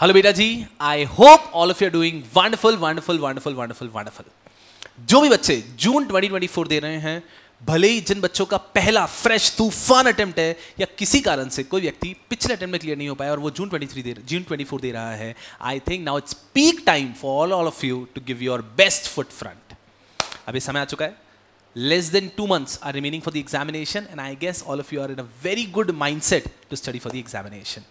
Hello बेटा जी I hope all of you doing wonderful wonderful wonderful wonderful wonderful जो भी बच्चे जून 2024 दे रहे हैं भले ही जिन बच्चों का पहला फ्रेश तूफान अटेम्प्ट है या किसी कारण से कोई व्यक्ति पिछले अटेम्प्ट में क्लियर नहीं हो पाया और वो जून 23 दे जून 24 दे रहा है I think now it's peak time for all all of you to give your best foot front अभी समय आ चुका है less than two months are remaining for the examination and I guess all of you are in a very good mindset to study for the examination.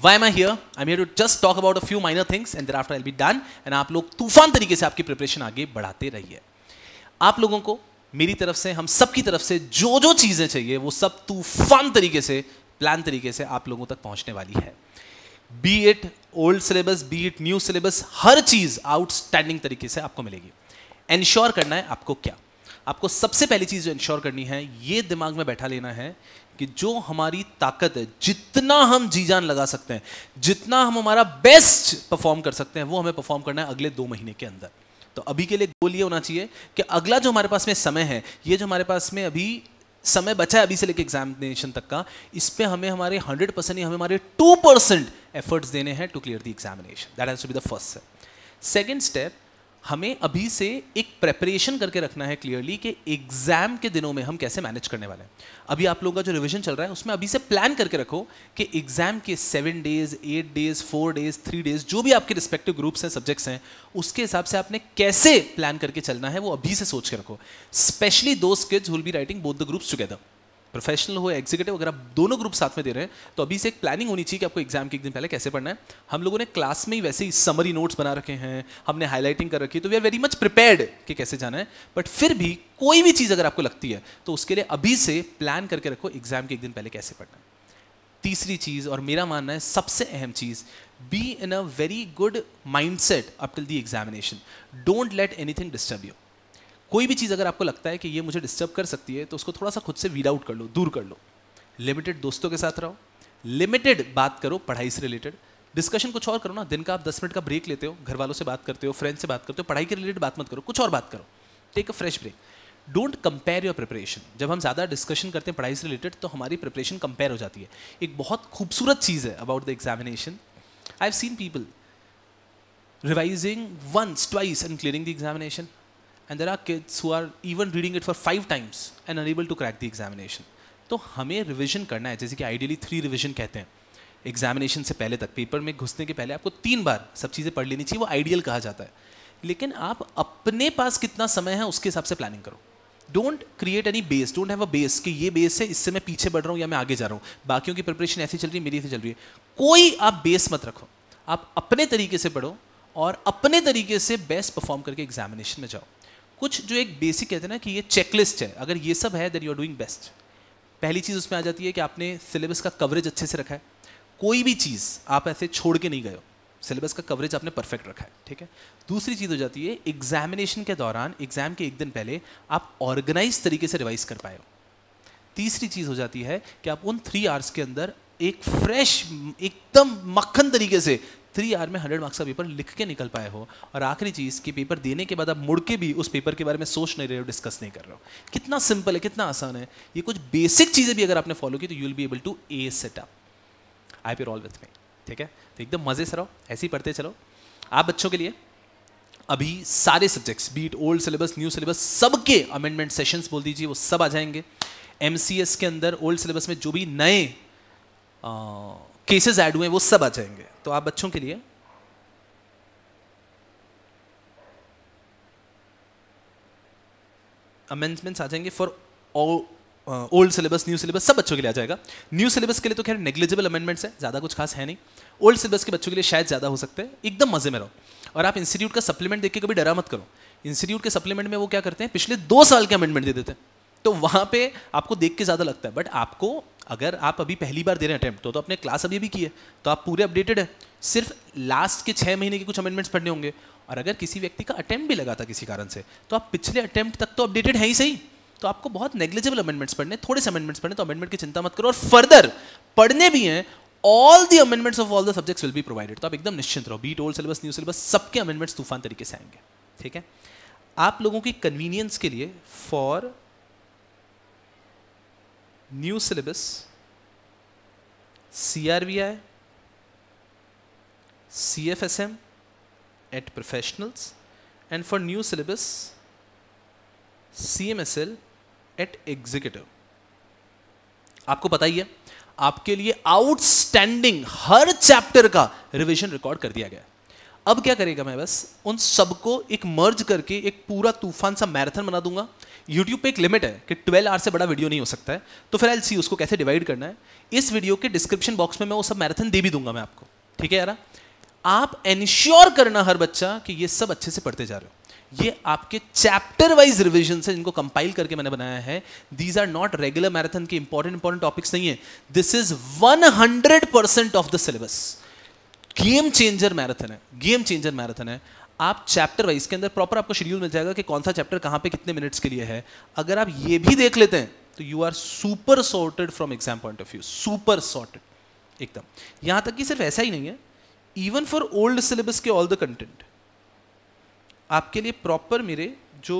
Why am I here? I'm here to just talk about a few minor things and thereafter I'll be done and आप लोग तूफान तरीके से आपकी preparation आगे बढ़ाते रहिए आप लोगों को मेरी तरफ से हम सब की तरफ से जो जो चीज़ें चाहिए वो सब तूफान तरीके से प्लान तरीके से आप लोगों तक पहुंचने वाली है be it old syllabus be it new syllabus हर चीज़ आउटस्टैंडिंग तरीके से आपको मिलेगी एनश्योर करना है आपको क्या आपको सबसे पहली चीज़ जो इंश्योर करनी है ये दिमाग में बैठा लेना है कि जो हमारी ताकत है जितना हम जी जान लगा सकते हैं जितना हम हमारा बेस्ट परफॉर्म कर सकते हैं वो हमें परफॉर्म करना है अगले दो महीने के अंदर तो अभी के लिए गोल ये होना चाहिए कि अगला जो हमारे पास में समय है ये जो हमारे पास में अभी समय बचा है अभी से लेकर एग्जामिनेशन तक का इस पर हमें हमारे हंड्रेड परसेंट या हमें हमारे टू परसेंट एफर्ट्स देने हैं to clear the examination that has to be the first step second step हमें अभी से एक प्रेपरेशन करके रखना है क्लियरली कि एग्जाम के दिनों में हम कैसे मैनेज करने वाले हैं अभी आप लोगों का जो रिवीजन चल रहा है उसमें अभी से प्लान करके रखो कि एग्जाम के seven days eight days four days three days जो भी आपके रिस्पेक्टिव ग्रुप्स हैं सब्जेक्ट्स हैं उसके हिसाब से आपने कैसे प्लान करके चलना है वो अभी से सोच के रखो specially those kids will be writing both the groups together professional हो एग्जीक्यूटिव अगर आप दोनों ग्रुप साथ में दे रहे हैं तो अभी से एक प्लानिंग होनी चाहिए कि आपको एग्जाम के एक दिन पहले कैसे पढ़ना है हम लोगों ने क्लास में ही वैसे ही समरी नोट्स बना रखे हैं हमने हाईलाइटिंग कर रखी है तो we are very much prepared कि कैसे जाना है बट फिर भी कोई भी चीज़ अगर आपको लगती है तो उसके लिए अभी से प्लान करके रखो एग्जाम के एक दिन पहले कैसे पढ़ना है तीसरी चीज़ और मेरा मानना है सबसे अहम चीज़ be in a very good mind set up till the examination don't let anything disturb you कोई भी चीज़ अगर आपको लगता है कि ये मुझे डिस्टर्ब कर सकती है तो उसको थोड़ा सा खुद से वीड आउट कर लो दूर कर लो लिमिटेड दोस्तों के साथ रहो लिमिटेड बात करो पढ़ाई से रिलेटेड डिस्कशन कुछ और करो ना दिन का आप दस मिनट का ब्रेक लेते हो घर वालों से बात करते हो फ्रेंड से बात करते हो पढ़ाई के रिलेटेड बात मत करो कुछ और बात करो take a fresh break don't compare your preparation जब हम ज़्यादा डिस्कशन करते हैं पढ़ाई से रिलेटेड तो हमारी प्रिपरेशन कंपेयर हो जाती है एक बहुत खूबसूरत चीज़ है about the examination I have seen people revising once twice and clearing the examination and there are kids who are even reading it for five times and unable to crack the examination तो हमें revision करना है जैसे कि ideally three revision कहते हैं examination से पहले तक पेपर में घुसने के पहले आपको तीन बार सब चीज़ें पढ़ लेनी चाहिए वो आइडियल कहा जाता है लेकिन आप अपने पास कितना समय है उसके हिसाब से प्लानिंग करो don't create any base don't have a base कि ये बेस है इससे मैं पीछे बढ़ रहा हूँ या मैं आगे जा रहा हूँ बाकियों की प्रिपरेशन ऐसी चल रही है मेरी ऐसी चल रही है कोई आप बेस मत रखो आप अपने तरीके से पढ़ो और अपने तरीके से बेस्ट परफॉर्म करके एग्जामिनेशन में जाओ कुछ जो एक बेसिक कहते हैं ना कि ये चेकलिस्ट है अगर ये सब है then you are doing best पहली चीज़ उसमें आ जाती है कि आपने सिलेबस का कवरेज अच्छे से रखा है कोई भी चीज़ आप ऐसे छोड़ के नहीं गए हो सिलेबस का कवरेज आपने परफेक्ट रखा है ठीक है दूसरी चीज़ हो जाती है एग्जामिनेशन के दौरान एग्जाम के एक दिन पहले आप ऑर्गेनाइज तरीके से रिवाइज कर पाए हो तीसरी चीज़ हो जाती है कि आप उन थ्री आवर्स के अंदर एक फ्रेश एकदम मक्खन तरीके से थ्री आर में हंड्रेड मार्क्स का पेपर लिख के निकल पाए हो और आखिरी चीज़ कि पेपर देने के बाद आप मुड़ के भी उस पेपर के बारे में सोच नहीं रहे हो डिस्कस नहीं कर रहे हो कितना सिंपल है कितना आसान है ये कुछ बेसिक चीज़ें भी अगर आपने फॉलो की तो you will be able to a up I P all with me ठीक है तो एकदम मज़े से रहो ऐसे ही पढ़ते चलो आप बच्चों के लिए अभी सारे subjects beat old syllabus new syllabus सबके अमेंडमेंट सेशंस बोल दीजिए वो सब आ जाएंगे एम के अंदर ओल्ड सिलेबस में जो भी नए केसेस ऐड हुए वो सब आ जाएंगे तो आप बच्चों के लिए अमेंडमेंट्स आ जाएंगे for old syllabus new syllabus सब बच्चों के लिए आ जाएगा न्यू सिलेबस के लिए तो खैर नेग्लिजिबल अमेंडमेंट्स है ज़्यादा कुछ खास है नहीं ओल्ड सिलेबस के बच्चों के लिए शायद ज़्यादा हो सकते हैं एकदम मज़े में रहो और आप इंस्टीट्यूट का सप्लीमेंट देख के कभी डरा मत करो इंस्टीट्यूट के सप्लीमेंट में वो क्या करते हैं पिछले दो साल के अमेंडमेंट दे देते हैं तो वहां पे आपको देख के ज़्यादा लगता है बट आपको अगर आप अभी पहली बार दे रहे हैं अटैम्प्ट तो, तो आपने क्लास अभी भी की है तो आप पूरे अपडेटेड हैं सिर्फ लास्ट के छः महीने के कुछ अमेंडमेंट्स पढ़ने होंगे और अगर किसी व्यक्ति का अटैम्प्ट भी लगा था किसी कारण से तो आप पिछले अटैम्प्ट तक तो अपडेटेड है ही सही तो आपको बहुत नेग्लेजेबल अमेंडमेंट्स पढ़ने थोड़े से अमेंडमेंट्स पढ़ने तो अमेंडमेंट की चिंता मत करो और फर्दर पढ़ने भी हैं all the amendments of all the subjects will be provided तो आप एकदम निश्चिंत रहो beat old syllabus new syllabus सबके अमेंडमेंट्स तूफान तरीके से आएंगे ठीक है आप लोगों की कन्वीनियंस के लिए for new syllabus C R B I C F S M at professionals and for new syllabus C M S L at executive आपको पता ही है आपके लिए आउटस्टैंडिंग हर चैप्टर का रिवीजन रिकॉर्ड कर दिया गया अब क्या करेगा मैं बस उन सबको एक मर्ज करके एक पूरा तूफान सा मैराथन बना दूंगा YouTube पे एक लिमिट है कि 12 आवर से बड़ा वीडियो नहीं हो सकता है तो फिर एल सी उसको कैसे डिवाइड करना है इस वीडियो के डिस्क्रिप्शन बॉक्स में मैं वो सब मैराथन दे भी दूंगा मैं आपको ठीक है यार आप एनश्योर करना हर बच्चा कि ये सब अच्छे से पढ़ते जा रहे हो ये आपके चैप्टर वाइज रिविजन है जिनको कंपाइल करके मैंने बनाया है these are not regular marathon के इंपॉर्टेंट इंपॉर्टेंट टॉपिक्स नहीं है this is 100 of the syllabus game changer marathon है गेम चेंजर मैराथन है आप चैप्टर वाइज के अंदर प्रॉपर आपको शेड्यूल मिल जाएगा कि कौन सा चैप्टर कहाँ पे कितने मिनट्स के लिए है अगर आप ये भी देख लेते हैं तो you are super sorted from exam point of view super sorted एकदम यहाँ तक कि सिर्फ ऐसा ही नहीं है इवन फॉर ओल्ड सिलेबस के ऑल द कंटेंट आपके लिए प्रॉपर मेरे जो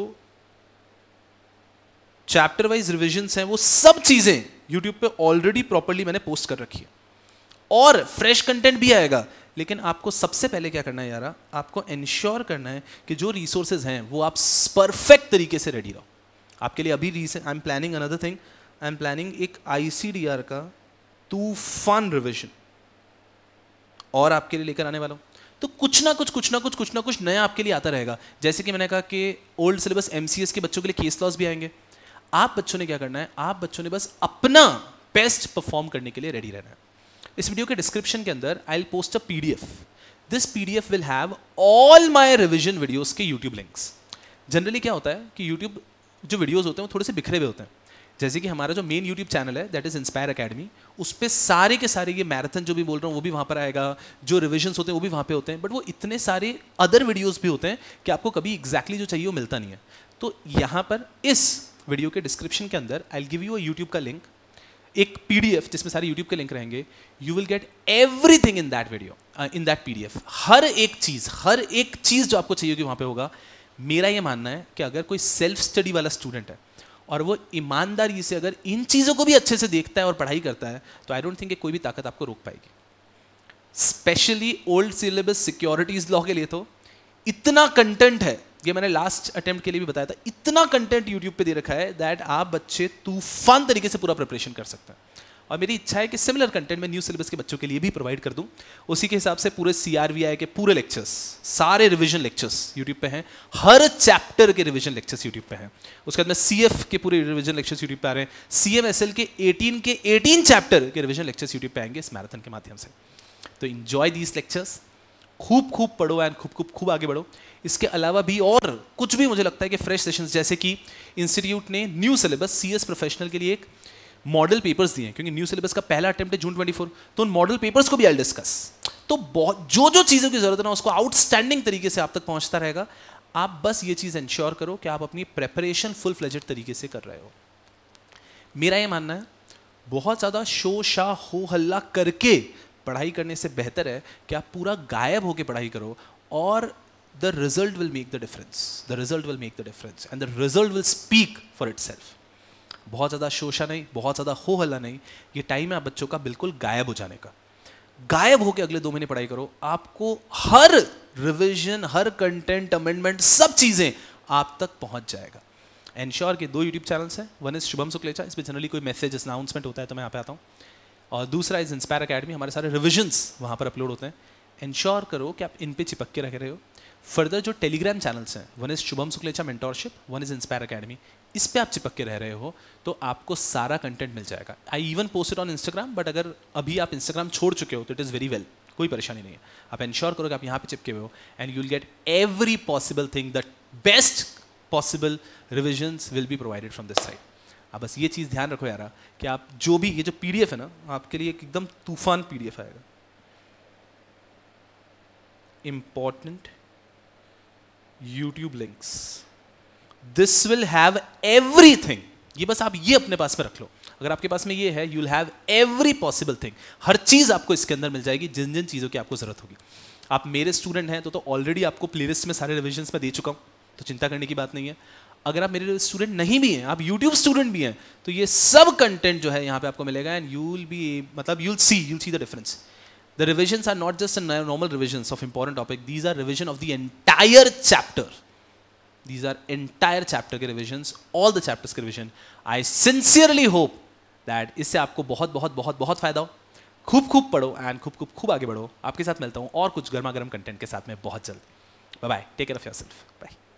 चैप्टर वाइज रिविजन हैं वो सब चीज़ें यूट्यूब पे ऑलरेडी प्रॉपरली मैंने पोस्ट कर रखी है और फ्रेश कंटेंट भी आएगा लेकिन आपको सबसे पहले क्या करना है यार आपको इंश्योर करना है कि जो रिसोर्सेज हैं वो आप परफेक्ट तरीके से रेडी रहो आपके लिए अभी recent I am planning another thing I am planning एक आई का तूफान रिविजन और आपके लिए लेकर आने वाला हूँ तो कुछ ना कुछ कुछ ना कुछ कुछ ना कुछ नया आपके लिए आता रहेगा जैसे कि मैंने कहा कि ओल्ड सिलेबस एम के बच्चों के लिए केस लॉस भी आएंगे आप बच्चों ने क्या करना है आप बच्चों ने बस अपना बेस्ट परफॉर्म करने के लिए रेडी रहना है इस वीडियो के डिस्क्रिप्शन के अंदर I will post a PDF this PDF will have all my revision videos के यूट्यूब लिंक्स जनरली क्या होता है कि यूट्यूब जो वीडियोस होते हैं वो थोड़े से बिखरे हुए होते हैं जैसे कि हमारा जो मेन यूट्यूब चैनल है दैट इज इंस्पायर अकेडमी उस पर सारे के सारे ये मैराथन जो भी बोल रहा हूँ वो भी वहाँ पर आएगा जो रिविजन्स होते हैं वो भी वहाँ पे होते हैं बट वो इतने सारे अदर वीडियोज़ भी होते हैं कि आपको कभी एग्जैक्टली exactly जो चाहिए वो मिलता नहीं है तो यहाँ पर इस वीडियो के डिस्क्रिप्शन के अंदर I give you a YouTube का लिंक एक पीडीएफ जिसमें सारे यूट्यूब के लिंक रहेंगे you will get everything in that video in that PDF हर एक चीज हर एक चीज जो आपको चाहिए होगी वहां पे होगा मेरा ये मानना है कि अगर कोई सेल्फ स्टडी वाला स्टूडेंट है और वो ईमानदारी से अगर इन चीज़ों को भी अच्छे से देखता है और पढ़ाई करता है तो आई डोंट थिंक कोई भी ताकत आपको रोक पाएगी specially old syllabus securities law के लिए तो इतना कंटेंट है ये मैंने लास्ट अटेम्प्ट के लिए भी बताया था इतना कंटेंट यूट्यूब पे दे रखा है दैट आप बच्चे तूफान तरीके से पूरा प्रिपरेशन कर सकते हैं और मेरी इच्छा है कि सिमिलर कंटेंट मैं न्यू सिलेबस के बच्चों के लिए भी प्रोवाइड कर दूं उसी के हिसाब से पूरे सी के पूरे लेक्चर्स सारे रिविजन लेक्चर्स यूट्यूब पे हैं हर चैप्टर के रिविजन लेक्चर्स यूट्यूब पे हैं उसके बाद में सी के पूरे रिविजन लेक्चर्स यूट्यूब पर आ रहे हैं सी के एटीन के एटीन चैप्टर के रिविजन लेक्चर्स यूट्यूब पर आएंगे इस मैराथन के माध्यम से तो इन्जॉय दीज लेक्चर्स खूब खूब पढ़ो एंड खूब खूब खूब आगे बढ़ो इसके अलावा भी और कुछ भी मुझे लगता है कि फ्रेश सेशंस जैसे कि इंस्टीट्यूट ने न्यू सिलेबस सीएस प्रोफेशनल के लिए एक मॉडल पेपर्स दिए हैं क्योंकि न्यू सिलेबस का पहला अटेम्प्ट है जून 24 तो उन मॉडल पेपर्स को भी आई डिस्कस तो बहुत जो जो चीज़ों की ज़रूरत है ना उसको आउटस्टैंडिंग तरीके से आप तक पहुँचता रहेगा आप बस ये चीज़ इंश्योर करो कि आप अपनी प्रेपरेशन फुल फ्लेजेड तरीके से कर रहे हो मेरा ये मानना है बहुत ज़्यादा शो शाह हो हल्ला करके पढ़ाई करने से बेहतर है कि आप पूरा गायब होकर पढ़ाई करो और the result will make the difference. The result will make the difference. And the result will speak for itself. बहुत ज़्यादा शोशा नहीं बहुत ज़्यादा हो हल्ला नहीं ये टाइम है आप बच्चों का बिल्कुल गायब हो जाने का गायब होकर अगले दो महीने पढ़ाई करो आपको हर रिविजन हर कंटेंट अमेंडमेंट सब चीज़ें आप तक पहुंच जाएगा एनश्योर के दो यूट्यूब चैनल्स हैं वन इज शुभम सुकलेचा इस पर जनरली कोई मैसेज अनाउंसमेंट होता है तो मैं यहाँ पे आता हूँ और दूसरा इज इंस्पायर अकेडमी हमारे सारे रिविजन्स वहाँ पर अपलोड होते हैं एनश्योर करो कि आप इन पे चिपक के रख रहे हो फर्दर जो टेलीग्राम चैनल्स हैं one is Shubham Shuklecha mentorship one is Inspire Academy इस पर आप चिपक के रह रहे हो तो आपको सारा कंटेंट मिल जाएगा I even post on Instagram but अगर अभी आप इंस्टाग्राम छोड़ चुके हो तो इट इज़ वेरी वेल कोई परेशानी नहीं है आप इंश्योर करो कि आप यहाँ पे चिपके हुए हो and you'll get every possible thing the best possible revisions will be provided from this side आप बस ये चीज़ ध्यान रखो यार कि आप जो भी ये जो पी है ना आपके लिए एकदम तूफान पी आएगा important YouTube links this will have everything. ये बस आप ये अपने पास में रख लो अगर आपके पास में ये है you have every possible thing हर चीज़ आपको इसके अंदर मिल जाएगी जिन जिन चीज़ों की आपको ज़रूरत होगी आप मेरे स्टूडेंट हैं तो तो ऑलरेडी आपको प्लेलिस्ट में सारे रिविजन में दे चुका हूं तो चिंता करने की बात नहीं है अगर आप मेरे स्टूडेंट नहीं भी हैं आप यूट्यूब स्टूडेंट भी हैं तो ये सब कंटेंट जो है यहाँ पे आपको मिलेगा एंड यू विल बी मतलब you will see you will see the difference The revisions are not just normal revisions of important topic. These are revision of the entire chapter. These are entire chapter के revisions, all the chapters के revision. I sincerely hope that इससे आपको बहुत बहुत बहुत बहुत फायदा हो खूब खूब पढ़ो and खूब खूब खूब आगे बढ़ो आपके साथ मिलता हूँ और कुछ गर्मा गर्म कंटेंट के साथ में बहुत जल्द bye bye take care of yourself bye